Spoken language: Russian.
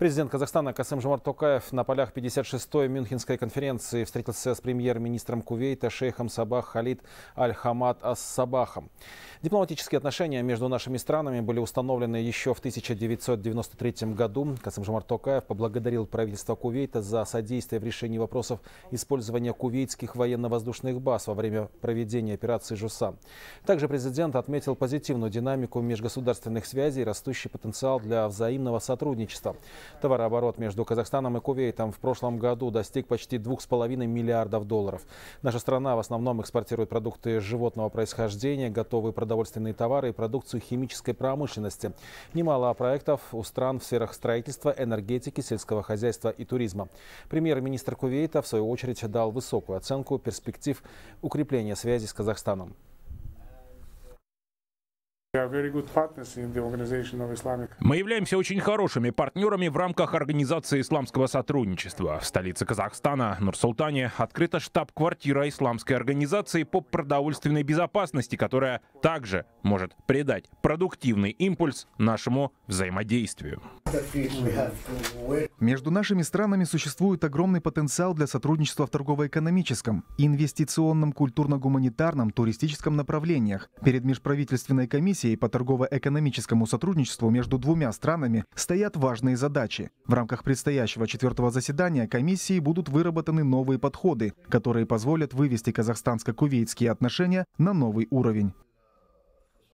Президент Казахстана Касым Жумар Токаев на полях 56-й Мюнхенской конференции встретился с премьер-министром Кувейта шейхом Сабах Халид Аль-Хамад Ас-Сабахом. Дипломатические отношения между нашими странами были установлены еще в 1993 году. Касым Жумар Токаев поблагодарил правительство Кувейта за содействие в решении вопросов использования кувейтских военно-воздушных баз во время проведения операции «Жуса». Также президент отметил позитивную динамику межгосударственных связей и растущий потенциал для взаимного сотрудничества. Товарооборот между Казахстаном и Кувейтом в прошлом году достиг почти 2,5 миллиардов долларов. Наша страна в основном экспортирует продукты животного происхождения, готовые продовольственные товары и продукцию химической промышленности. Немало проектов у стран в сферах строительства, энергетики, сельского хозяйства и туризма. Премьер-министр Кувейта, в свою очередь, дал высокую оценку перспектив укрепления связи с Казахстаном. Мы являемся очень хорошими партнерами в рамках Организации исламского сотрудничества. В столице Казахстана, Нур-Султане, открыта штаб-квартира исламской организации по продовольственной безопасности, которая также может придать продуктивный импульс нашему взаимодействию. Между нашими странами существует огромный потенциал для сотрудничества в торгово-экономическом, инвестиционном, культурно-гуманитарном, туристическом направлениях. Перед межправительственной комиссией по торгово-экономическому сотрудничеству между двумя странами стоят важные задачи. В рамках предстоящего четвертого заседания комиссии будут выработаны новые подходы, которые позволят вывести казахстанско-кувейтские отношения на новый уровень.